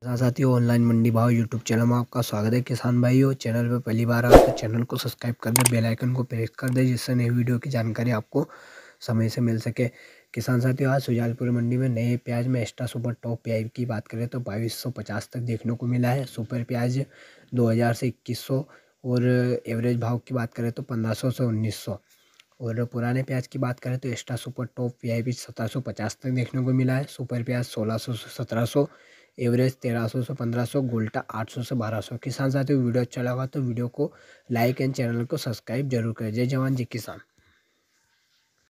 किसान हाँ साथियों ऑनलाइन मंडी भाव यूट्यूब चैनल में आपका स्वागत है किसान भाइयों चैनल पर पहली बार आप तो चैनल को सब्सक्राइब कर दें बेल आइकन को प्रेस कर दें जिससे नई वीडियो की जानकारी आपको समय से मिल सके किसान साथियों आज सुजालपुर मंडी में नए प्याज में एक्स्ट्रा सुपर टॉप प्याज की बात करें तो बाईस सौ पचास तक देखने को मिला है सुपर प्याज दो हज़ार से इक्कीस सौ और एवरेज भाव की बात करें तो पंद्रह सौ से उन्नीस सौ और पुराने प्याज की बात करें तो extra super top I P सत्रह सौ पचास तक देखने को मिला है सुपर प्याज सोलह सौ से सत्रह सौ एवरेज तेरह सौ से पंद्रह सौ गोल्टा आठ सौ से बारह सौ किसान साथियों वीडियो अच्छा लगा तो वीडियो को लाइक एंड चैनल को सब्सक्राइब जरूर करें जय जवान जय किसान